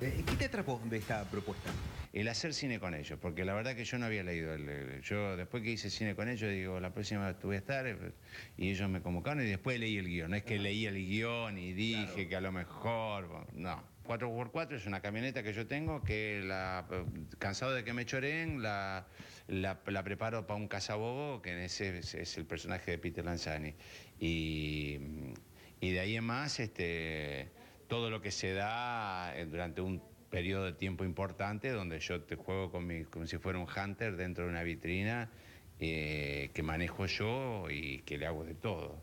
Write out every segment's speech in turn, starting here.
Eh, ¿Qué te atrapó de esta propuesta? El hacer cine con ellos, porque la verdad que yo no había leído. El, yo después que hice cine con ellos, digo, la próxima voy a estar, eh, y ellos me convocaron y después leí el guión. No es que leí el guión y dije que a lo mejor, no. 4x4 es una camioneta que yo tengo que la, eh, cansado de que me choreen, la, la, preparo para un cazabobo, que en ese es, es, el personaje de Peter Lanzani. Y, y de ahí en más, este todo lo que se da eh, durante un periodo de tiempo importante donde yo te juego como si fuera un hunter dentro de una vitrina eh, que manejo yo y que le hago de todo.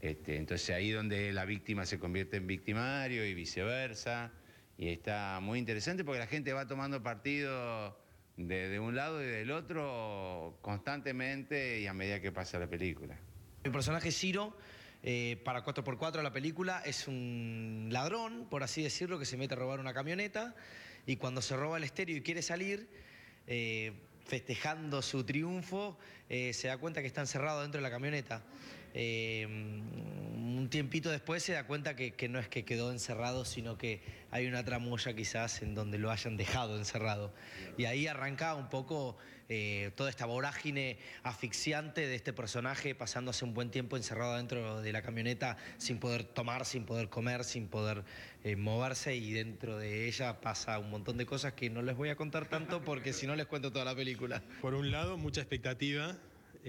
Este, entonces ahí donde la víctima se convierte en victimario y viceversa. Y está muy interesante porque la gente va tomando partido de, un lado y del otro constantemente y a medida que pasa la película. Mi personaje Ciro eh, para 4x4 la película es un ladrón, por así decirlo, que se mete a robar una camioneta y cuando se roba el estéreo y quiere salir, eh, festejando su triunfo, eh, se da cuenta que está encerrado dentro de la camioneta. Em, un tiempito después se da cuenta que, no es que quedó encerrado, sino que hay una tramoya quizás en donde lo hayan dejado encerrado. Y ahí arranca un poco eh, toda esta vorágine asfixiante de este personaje pasándose un buen tiempo encerrado dentro de la camioneta sin poder tomar, sin poder comer, sin poder eh, moverse y dentro de ella pasa un montón de cosas que no les voy a contar tanto porque si no les cuento toda la película. Por un lado, mucha expectativa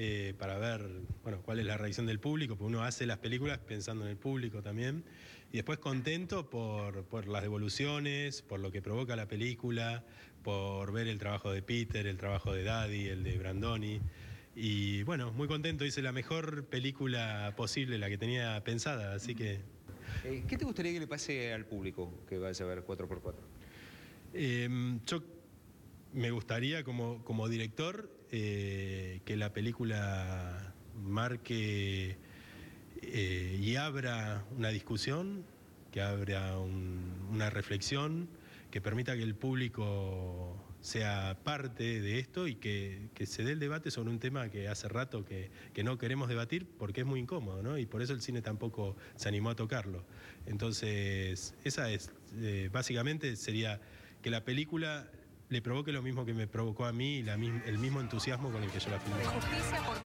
eh, para ver bueno, cuál es la reacción del público, porque uno hace las películas pensando en el público también. Y después contento por, las devoluciones, por lo que provoca la película, por ver el trabajo de Peter, el trabajo de Daddy, el de Brandoni. Y bueno, muy contento, hice la mejor película posible, la que tenía pensada, así que... Eh, ¿Qué te gustaría que le pase al público que vaya a ver 4x4? Em, yo me gustaría como, como director eh, que la película marque eh, y abra una discusión, que abra una reflexión, que permita que el público sea parte de esto y que, se dé el debate sobre un tema que hace rato que, no queremos debatir porque es muy incómodo, ¿no? Y por eso el cine tampoco se animó a tocarlo. Entonces, esa es, eh, básicamente sería que la película le provoque lo mismo que me provocó a mí el mismo entusiasmo con el que yo la filmé.